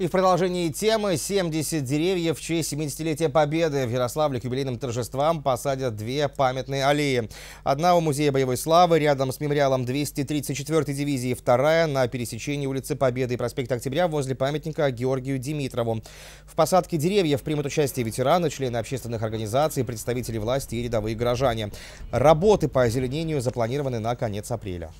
И в продолжении темы 70 деревьев в честь 70-летия Победы в Ярославле к юбилейным торжествам посадят две памятные аллеи. Одна у Музея боевой славы рядом с мемориалом 234-й дивизии, вторая на пересечении улицы Победы и проспекта Октября возле памятника Георгию Димитрову. В посадке деревьев примут участие ветераны, члены общественных организаций, представители власти и рядовые горожане. Работы по озеленению запланированы на конец апреля.